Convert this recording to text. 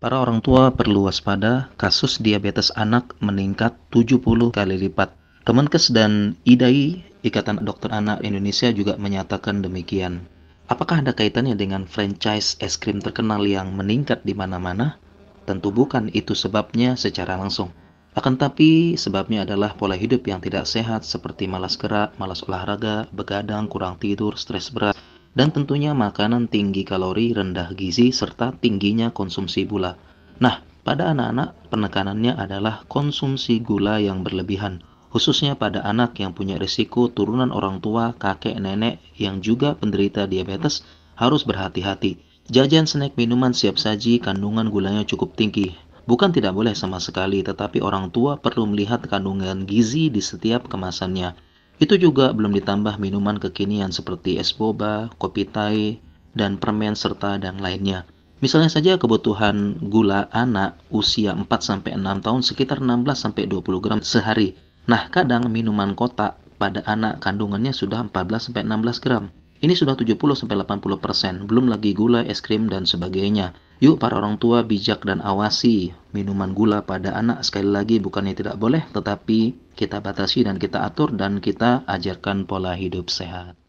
Para orang tua perlu waspada, kasus diabetes anak meningkat 70 kali lipat. Kemenkes dan IDAI, Ikatan Dokter Anak Indonesia juga menyatakan demikian. Apakah ada kaitannya dengan franchise es krim terkenal yang meningkat di mana-mana? Tentu bukan itu sebabnya secara langsung. Akan tapi, sebabnya adalah pola hidup yang tidak sehat seperti malas gerak, malas olahraga, begadang, kurang tidur, stres berat, dan tentunya makanan tinggi kalori, rendah gizi, serta tingginya konsumsi gula. Nah, pada anak-anak penekanannya adalah konsumsi gula yang berlebihan, khususnya pada anak yang punya risiko turunan orang tua, kakek, nenek yang juga penderita diabetes harus berhati-hati. Jajan snack minuman siap saji kandungan gulanya cukup tinggi. Bukan tidak boleh sama sekali, tetapi orang tua perlu melihat kandungan gizi di setiap kemasannya. Itu juga belum ditambah minuman kekinian seperti es boba, kopi Thai, dan permen serta dan lainnya. Misalnya saja kebutuhan gula anak usia 4-6 tahun sekitar 16-20 gram sehari. Nah, kadang minuman kotak pada anak kandungannya sudah 14-16 gram. Ini sudah 70-80%, belum lagi gula, es krim, dan sebagainya. Yuk para orang tua bijak dan awasi minuman gula pada anak sekali lagi bukannya tidak boleh tetapi kita batasi dan kita atur dan kita ajarkan pola hidup sehat.